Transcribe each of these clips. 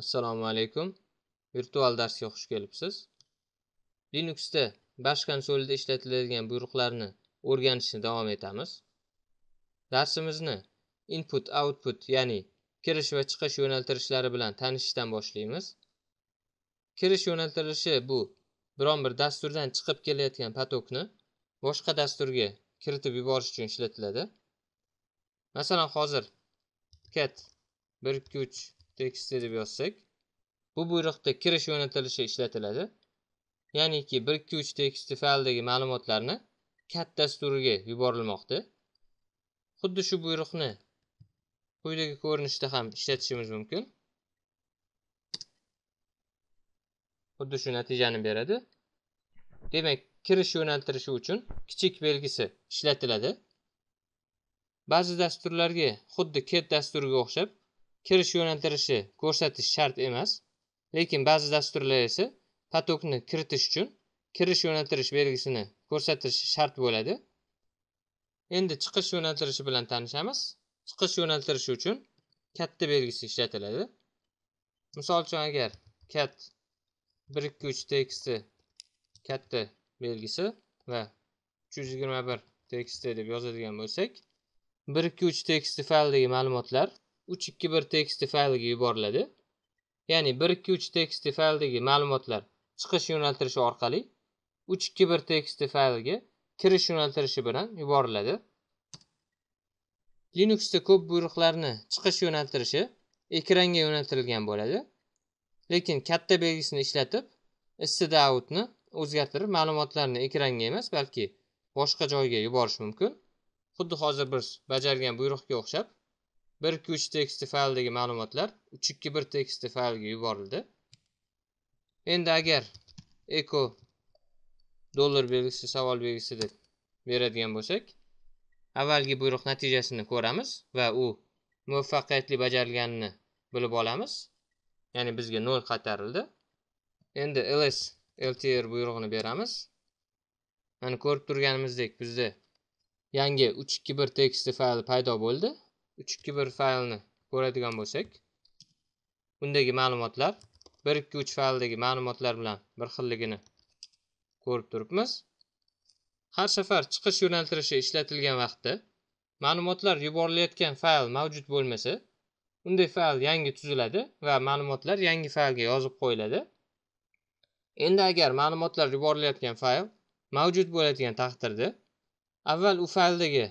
assalomu alaykum virtual darsga xush kelibsiz linuxda bash konsolida ishlatiladigan buyruqlarni o'rganishni davom etamiz darsimizni input output ya'ni kirish va chiqish yo'naltirishlari bilan tanishishdan boshlaymiz kirish yo'naltirishi bu biron bir dasturdan chiqib kelayotgan potokni boshqa dasturga kiritib yuborish uchun ishlatiladi masalan hozir cat bir ikki uch teksti deb yozsak bu buyruqda kirish yo'natilishi ishlatiladi ya'niki bir ikki uch teksti fayldagi ma'lumotlarni katta dasturiga yuborilmoqda xuddi shu buyruqni quyidagi ko'rinishda ham ishlatishimiz mumkin xuddi shu natijani beradi demak kirish yo'naltirishi uchun kichik belgisi ishlatiladi ba'zi dasturlarga xuddi ket dasturiga o'xshab kirish yo'naltirishi ko'rsatish shart emas lekin ba'zi dasturlar esa potokni kiritish uchun kirish yo'naltirish belgisini ko'rsatishi shart bo'ladi endi chiqish yo'naltirishi bilan tanishamiz chiqish yo'naltirishi uchun katta belgisi ishlatiladi misol uchun agar cat bir ikki uch teksti katta belgisi va uch yuz yigirma bir teksti deb yozadigan bo'lsak bir ikki uch teksti fayldagi ma'lumotlar uch ikki bir txt fayliga yuboriladi ya'ni bir ikki uch txt faylidagi ma'lumotlar chiqish yo'naltirishi orqali uch ikki bir txt fayliga kirish yo'naltirishi bilan yuboriladi linuxda ko'p buyruqlarni chiqish yo'naltirishi ekranga yo'naltirilgan bo'ladi lekin katta belgisini ishlatib istida outni o'zgartirib ma'lumotlarni ekranga emas balki boshqa joyga yuborish mumkin xuddi hozir biz bajargan buyruqga o'xshab 1 2 3 teksti faylidagi ma'lumotlar 3 2 1 teksti faylga yuborildi endi agar echo dollar belgisi savol belgisi deb beradigan bo'lsak avvalgi buyruq natijasini ko'ramiz va u muvaffaqiyatli bajarilganini bilib olamiz ya'ni bizga 0 qaytarildi endi ls ltr buyrug'ini beramiz mana ko'rib turganimizdek bizda yangi 321 ikki bir teksti fayli paydo bo'ldi uch bir faylni ko'radigan bo'lsak undagi ma'lumotlar bir ikki uch fayldagi ma'lumotlar bilan bir xilligini ko'rib turibmiz har safar chiqish yo'naltirishi ishlatilgan vaqtda ma'lumotlar yuborilayotgan fayl mavjud bo'lmasa unday fayl yangi tuziladi va ma'lumotlar yangi faylga yozib qo'yiladi endi agar ma'lumotlar yuborilayotgan fayl mavjud bo'ladigan taqdirda avval u fayldagi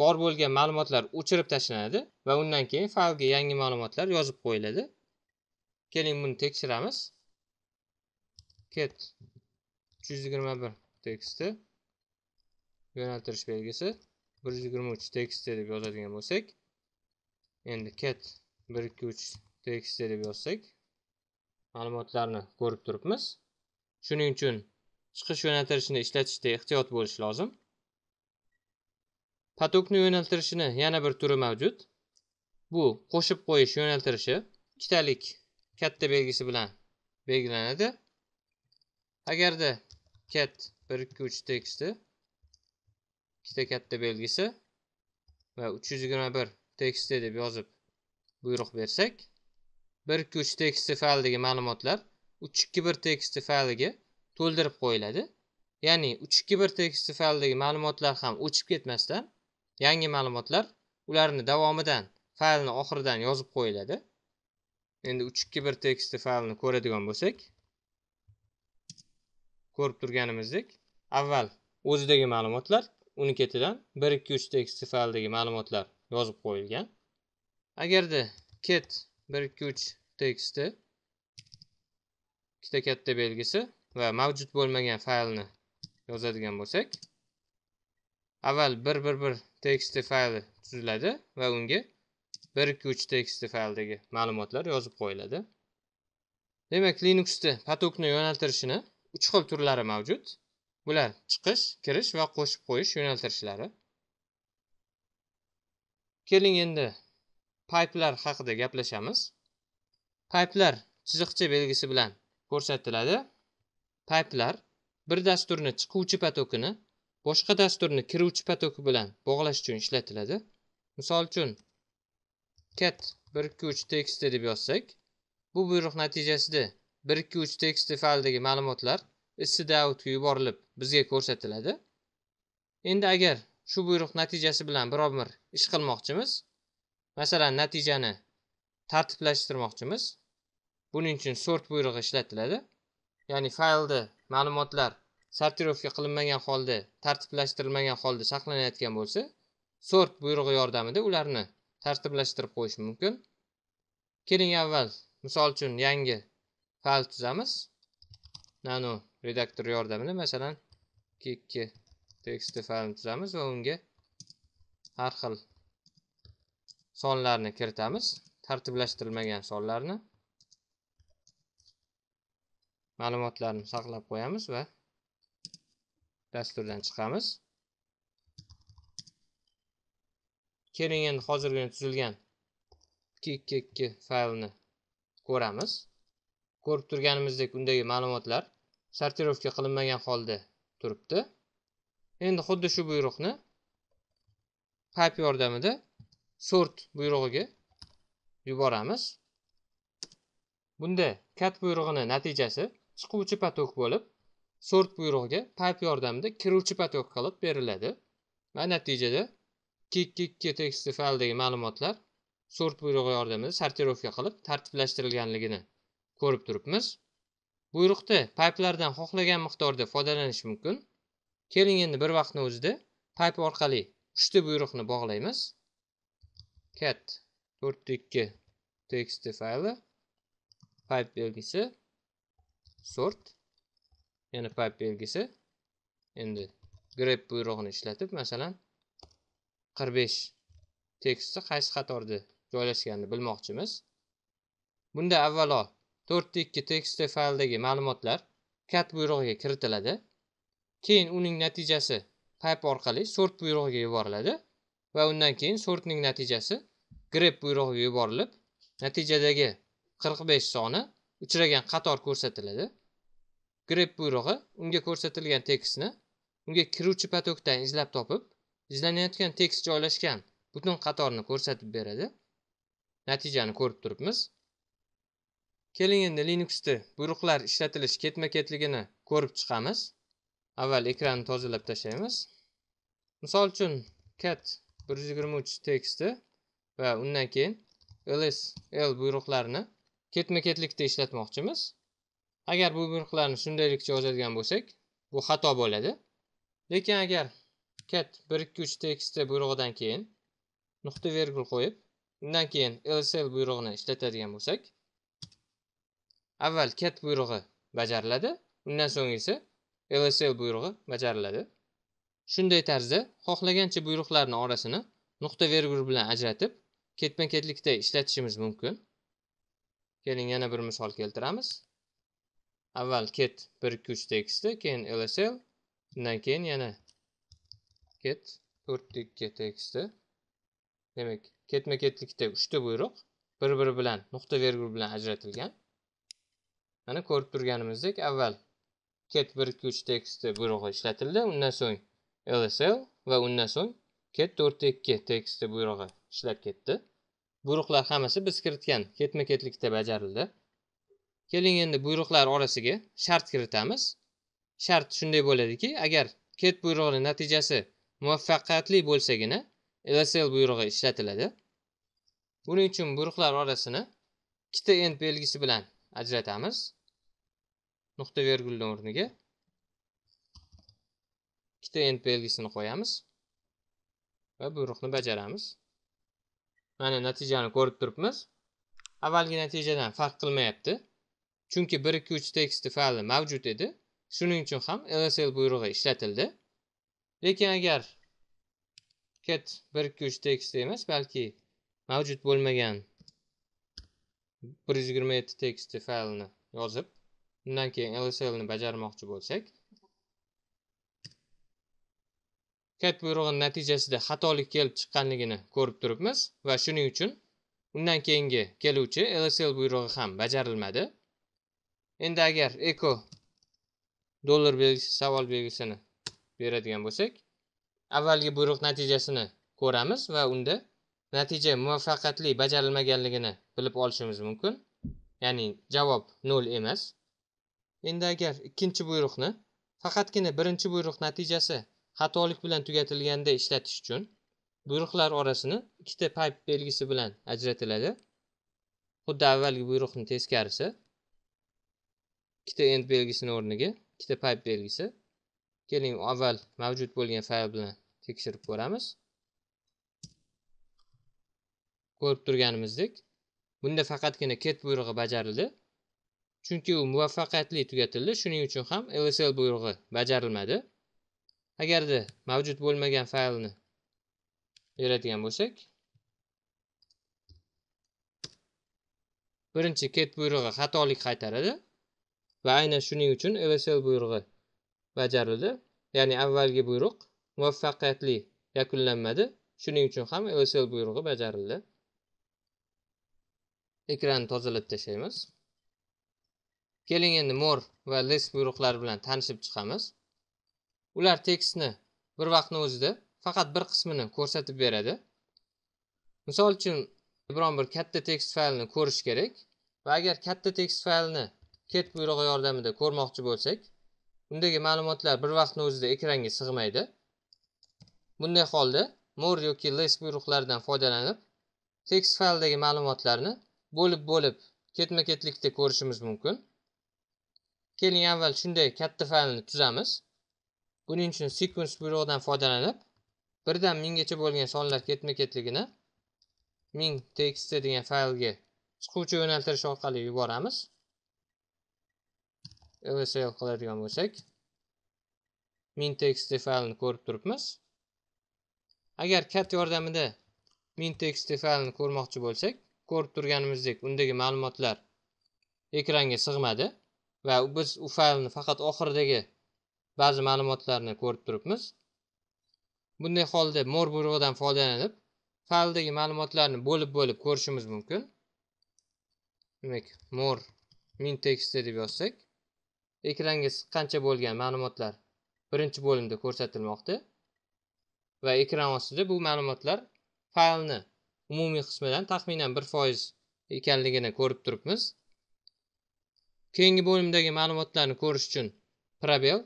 bor bo'lgan ma'lumotlar o'chirib tashlanadi va undan keyin faylga yangi ma'lumotlar yozib qo'yiladi keling buni tekshiramiz ket uch yuz yigirma bir teksti yo'naltirish belgisi bir yuz yigirma uch teksti deb yozadigan bo'lsak endi ket bir ikki uch teksti deb yozsak ma'lumotlarni ko'rib turibmiz shuning uchun chiqish yo'naltirishini ishlatishda ehtiyot bo'lish lozim patokni yo'naltirishini yana bir turi mavjud bu qo'shib qo'yish yo'naltirishi ikkitalik katta belgisi bilan belgilanadi agarda cat bir ikki uch teksti ikkita katta belgisi va uch yuz yigirma bir teksti deb yozib buyruq bersak bir ikki uch teksti faylidagi ma'lumotlar uch ikki bir teksti fayliga to'ldirib qo'yiladi ya'ni uch ikki bir teksti faylidagi ma'lumotlar ham o'chib ketmasdan yangi ma'lumotlar ularni davomidan faylni oxiridan yozib qo'yiladi endi uch ikki bir teksti faylni ko'radigan bo'lsak ko'rib turganimizdek avval o'zidagi ma'lumotlar uni ketidan bir ikki uch teksti fayldagi ma'lumotlar yozib qo'yilgan agarda ket bir ikki uch teksti ikkita katta belgisi va mavjud bo'lmagan faylni yozadigan bo'lsak avval 111.txt txt fayli tuziladi va unga 123.txt txt faylidagi ma'lumotlar yozib qo'yiladi demak linuxda potokni yo'naltirishini uch xil turlari mavjud bular chiqish kirish va qo'shib qo'yish yo'naltirishlari keling endi pipelar haqida gaplashamiz Pipelar chiziqcha belgisi bilan ko'rsatiladi Pipelar bir dasturni chiquvchi patokini boshqa dasturni kiruvchi potoki bilan bog'lash uchun ishlatiladi misol uchun cat bir ikki uch teksti deb yozsak bu buyruq natijasida bir ikki uch teksti faylidagi ma'lumotlar issd ga yuborilib bizga ko'rsatiladi endi agar shu buyruq natijasi bilan biror bir ish qilmoqchimiz masalan natijani tartiblashtirmoqchimiz buning uchun sort buyrug'i ishlatiladi ya'ni faylda ma'lumotlar sortirovka qilinmagan holda tartiblashtirilmagan holda saqlanayotgan bo'lsa sort buyrug'i yordamida ularni tartiblashtirib qo'yish mumkin keling avval misol uchun yangi fayl tuzamiz nano redaktor yordamida masalan kekki teksti faylni tuzamiz va unga har xil sonlarni kiritamiz tartiblashtirilmagan sonlarni ma'lumotlarni saqlab qo'yamiz va dasturdan chiqamiz keling endi hozirgina tuzilgan 222 faylni ko'ramiz ko'rib turganimizdek undagi ma'lumotlar sortirovka qilinmagan holda turibdi endi xuddi shu buyruqni pipe yordamida sort buyrug'iga yuboramiz bunda cat buyrug'ini natijasi chiquvchi patok bo'lib so'rt buyrug'iga payp yordamida kiruvchi patok qilib beriladi va natijada kik teksti fayldagi ma'lumotlar so'rt buyrug'i yordamida sortirovka qilib tartiblashtirilganligini ko'rib turibmiz buyruqda payplardan xohlagan miqdorda foydalanish mumkin keling endi bir vaqtni o'zida payp orqali uchta buyruqni bog'laymiz cat to'rtta ikki teksti fayli payp belgisi sort yana pipe belgisi endi grep buyrug'ini ishlatib masalan 45 tekstni qaysi qatorda joylashganini bilmoqchimiz bunda avvalo 4.2 tekst fayldagi ma'lumotlar cat buyrug'iga kiritiladi keyin uning natijasi pipe orqali sort buyrug'iga yuboriladi va undan keyin sortning natijasi grep buyrug'iga yuborilib natijadagi 45 soni uchragan qator ko'rsatiladi grep buyrug'i unga ko'rsatilgan tekstni unga kiruvchi potokdan izlab topib izlanayotgan tekst joylashgan butun qatorni ko'rsatib beradi natijani ko'rib turibmiz keling endi linuxda buyruqlar ishlatilish ketma ketligini ko'rib chiqamiz avval ekranni tozalab tashlaymiz misol uchun cat 123 teksti va undan keyin ls l buyruqlarini ketma ketlikda ishlatmoqchimiz agar bu buyruqlarni shundaylikcha yozadigan bo'lsak bu xato bo'ladi lekin agar cat bir ikki uch txt buyrug'idan keyin nuqta vergul qo'yib undan keyin lsl buyrug'ini ishlatadigan bo'lsak avval cat buyrug'i bajariladi undan so'ng esa lsl buyrug'i bajariladi shunday tarzda xohlagancha buyruqlarni orasini nuqta vergul bilan ajratib ketma ketlikda ishlatishimiz mumkin keling yana bir misol keltiramiz avval ket 1 2 3 keyin lsl, undan keyin yana ket 42 2 Demak, ketma-ketlikda 3 ta buyruq bir-biri bilan nuqta vergul bilan ajratilgan. Mana ko'rib turganimizdek, avval ket 1 2 3 tekstda buyrug'i ishlatildi, undan so'ng lsl va undan so'ng ket 4 2 tekstda buyrug'i ishlab ketdi. Buyruqlar hammasi biz kiritgan ketma-ketlikda bajarildi. keling endi buyruqlar orasiga shart kiritamiz shart shunday bo'ladiki agar ket buyrug'ini natijasi muvaffaqiyatli bo'lsagina lsl buyrug'i ishlatiladi buning uchun buyruqlar orasini ikkita end belgisi bilan ajratamiz nuqta vergulni o'rniga ikkita end belgisini qo'yamiz va buyruqni bajaramiz mana natijani ko'rib turibmiz avvalgi natijadan farq qilmayapti chunki bir ikki uch teksti fayli mavjud edi shuning uchun ham lsl buyrug'i ishlatildi lekin agar cat bir ikki uch teksti emas balki mavjud bo'lmagan bir yuz yigirma yetti teksti faylini yozib undan keyin lslni bajarmoqchi bo'lsak cat buyrug'ini natijasida xatolik kelib chiqqanligini ko'rib turibmiz va shuning uchun undan keyingi keluvchi lsl buyrug'i ham bajarilmadi endi agar eko dollar belgisi savol belgisini beradigan bo'lsak avvalgi buyruq natijasini ko'ramiz va unda natija muvaffaqiyatli bajarilmaganligini bilib olishimiz mumkin ya'ni javob 0 emas endi agar ikkinchi buyruqni faqatgina birinchi buyruq natijasi xatolik bilan tugatilganda ishlatish uchun buyruqlar orasini ikkita pipe belgisi bilan ajratiladi xuddi avvalgi buyruqni teskarisi ikkita end belgisini o'rniga ikkita pipe belgisi keling avval mavjud bo'lgan fayl bilan tekshirib ko'ramiz ko'rib turganimizdek bunda faqatgina ket buyrug'i bajarildi chunki u muvaffaqiyatli tugatildi shuning uchun ham lsl buyrug'i bajarilmadi agarda mavjud bo'lmagan faylni beradigan bo'lsak birinchi ket buyrug'i xatolik qaytaradi va aynan shuning uchun evsl buyrug'i bajarildi ya'ni avvalgi buyruq muvaffaqiyatli yakunlanmadi shuning uchun ham evsl buyrug'i bajarildi ekranni tozalab tashlaymiz keling endi more va less buyruqlari bilan tanishib chiqamiz ular tekstni bir vaqtni o'zida faqat bir qismini ko'rsatib beradi misol uchun biron bir katta tekst faylni ko'rish kerak va agar katta tekst faylni ket buyrug'i yordamida ko'rmoqchi bo'lsak undagi ma'lumotlar bir vaqtni o'zida ekranga sig'maydi bunday holda more yoki less buyruqlaridan foydalanib tekst fayldagi ma'lumotlarni bo'lib bo'lib ketma ketlikda ko'rishimiz mumkin keling avval shunday katta faylni tuzamiz buning uchun sequence buyrug'idan foydalanib birdan minggacha bo'lgan sonlar ketma ketligini ming txt degan faylga chiquvchi yo'naltirish orqali yuboramiz lsl qiladigan bo'lsak min faylini ko'rib turibmiz agar cat yordamida min faylini ko'rmoqchi bo'lsak ko'rib turganimizdek undagi ma'lumotlar ekranga sig'madi va biz u faylni faqat oxiridagi ba'zi ma'lumotlarni ko'rib turibmiz bunday holda mor buyrug'idan foydalanib fayldagi ma'lumotlarni bo'lib bo'lib ko'rishimiz mumkin demak mor min deb yozsak ekranga qancha bo'lgan ma'lumotlar birinchi bo'limda ko'rsatilmoqda va ekran ostida bu ma'lumotlar faylni umumiy qismidan taxminan bir foiz ekanligini ko'rib turibmiz keyingi bo'limdagi ma'lumotlarni ko'rish uchun probel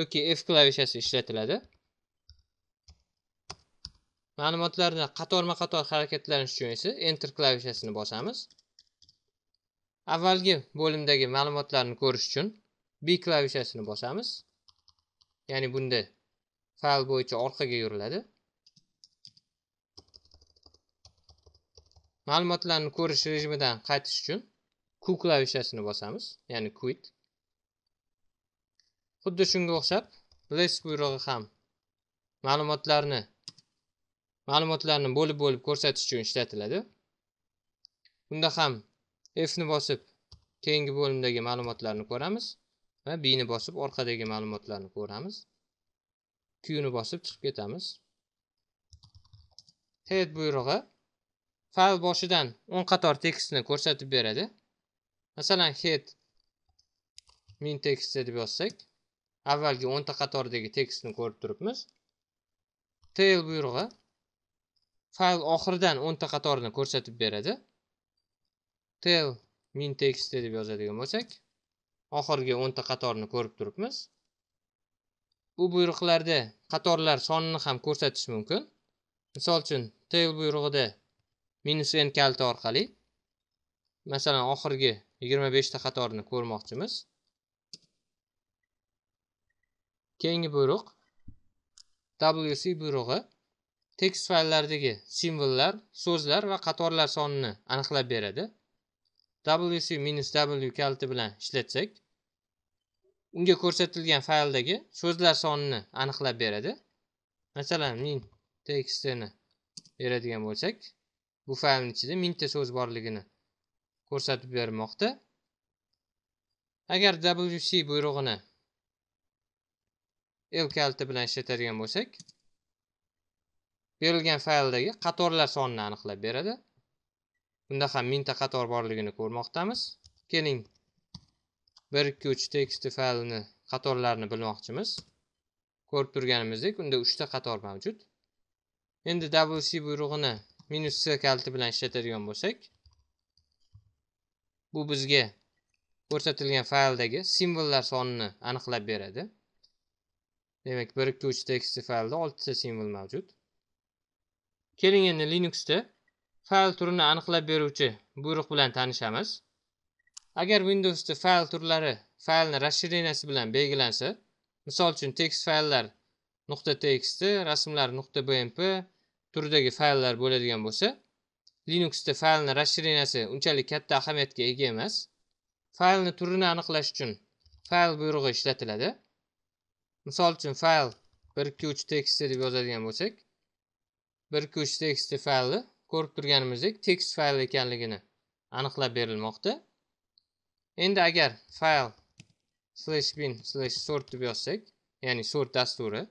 yoki f klavishasi ishlatiladi ma'lumotlarni qatorma qator harakatlanish uchun esa enter klavishasini bosamiz avvalgi bo'limdagi ma'lumotlarni ko'rish uchun b klavishasini bosamiz ya'ni bunda fayl bo'yicha orqaga yuriladi ma'lumotlarni ko'rish rejimidan qaytish uchun q klavishasini bosamiz ya'ni quit xuddi shunga o'xshab less buyrug'i ham ma'lumotlarni ma'lumotlarni bo'lib bo'lib ko'rsatish uchun ishlatiladi bunda ham f ni bosib keyingi bo'limdagi ma'lumotlarni ko'ramiz va b ni bosib orqadagi ma'lumotlarni ko'ramiz q ni bosib chiqib ketamiz head buyrug'i fayl boshidan 10 qator tekstni ko'rsatib beradi masalan head min tekst deb yozsak avvalgi 10 ta qatordagi tekstni ko'rib turibmiz tail buyrug'i fayl oxiridan 10 ta qatorni ko'rsatib beradi tel min tekst deb yozadigan bo'lsak oxirgi o'nta qatorni ko'rib turibmiz bu buyruqlarda qatorlar sonini ham ko'rsatish mumkin misol uchun tel buyrug'ida minus n kaliti orqali masalan oxirgi yigirma beshta qatorni ko'rmoqchimiz keyingi buyruq wc buyrug'i tekst fayllardagi simvollar so'zlar va qatorlar sonini aniqlab beradi wc minus w kaliti bilan ishlatsak unga ko'rsatilgan fayldagi so'zlar sonini aniqlab beradi masalan min txtni beradigan bo'lsak bu faylni ichida mingta so'z borligini ko'rsatib bermoqda agar wc buyrug'ini l kaliti bilan ishlatadigan bo'lsak berilgan fayldagi qatorlar sonini aniqlab beradi bunda ham mingta qator borligini ko'rmoqdamiz keling bir ikki uch teksti faylini qatorlarini bilmoqchimiz ko'rib turganimizdek unda uchta qator mavjud endi wc buyrug'ini minus c kaliti bilan ishlatadigan bo'lsak bu bizga ko'rsatilgan fayldagi simvollar sonini aniqlab beradi demak bir ikki uch teksti faylda oltita simvol mavjud keling endi linuxda fayl turini aniqlab beruvchi buyruq bilan tanishamiz agar windowsda fayl turlari faylni расширениясi bilan belgilansa misol uchun tekst fayllar nuqta txt rasmlar nuqta bmp turidagi fayllar bo'ladigan bo'lsa linuxda faylni расширениясi unchalik katta ahamiyatga ega emas faylni turini aniqlash uchun fayl buyrug'i ishlatiladi misol uchun fayl bir ikki uch txt deb yozadigan bo'lsak bir ikki uch txt faylni ko'rib turganimizdek tekst fayl ekanligini aniqlab berilmoqda endi agar fayl slash bin slash sort deb yozsak ya'ni sort dasturi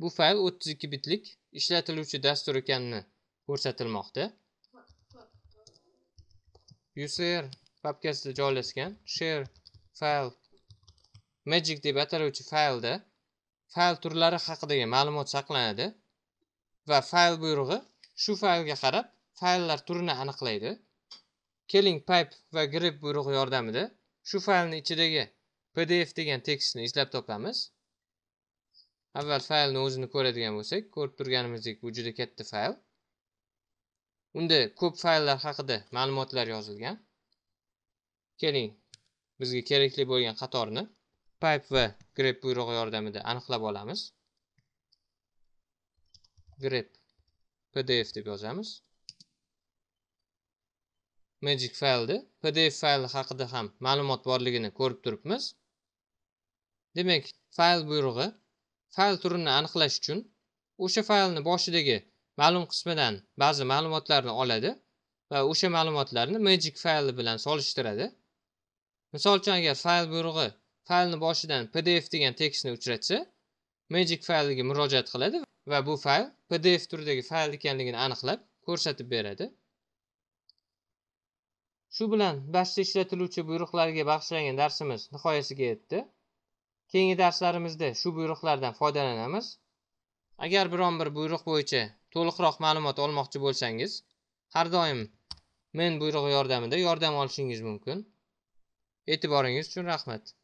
bu fayl 32 bitlik ishlatiluvchi dastur ekanini ko'rsatilmoqda user papkasida joylashgan share file magic deb ataluvchi faylda fayl turlari haqidagi ma'lumot saqlanadi va fayl buyrug'i shu faylga qarab fayllar turini aniqlaydi keling pipe va grep buyrug'i yordamida shu faylni ichidagi pdf degan tekstni izlab topamiz avval faylni o'zini ko'radigan bo'lsak ko'rib turganimizdek bu juda katta fayl unda ko'p fayllar haqida ma'lumotlar yozilgan keling bizga kerakli bo'lgan qatorni pipe va grep buyrug'i yordamida aniqlab olamiz grep pdf deb yozamiz magic faylni pdf fayli haqida ham ma'lumot borligini ko'rib turibmiz demak fayl buyrug'i fayl turini aniqlash uchun o'sha faylni boshidagi ma'lum qismidan ba'zi ma'lumotlarni oladi va o'sha ma'lumotlarni magic fayli bilan solishtiradi misol uchun agar fayl buyrug'i faylni boshidan pdf degan tekstni uchratsa magic fayliga murojaat qiladi va bu fayl pdf turidagi fayl ekanligini aniqlab ko'rsatib beradi shu bilan bashda ishlatiluvchi buyruqlarga bag'ishlangan darsimiz nihoyasiga yetdi keyingi darslarimizda shu buyruqlardan foydalanamiz agar biron bir buyruq bo'yicha to'liqroq ma'lumot olmoqchi bo'lsangiz har doim men buyrug'i yordamida yordam olishingiz mumkin e'tiboringiz uchun rahmat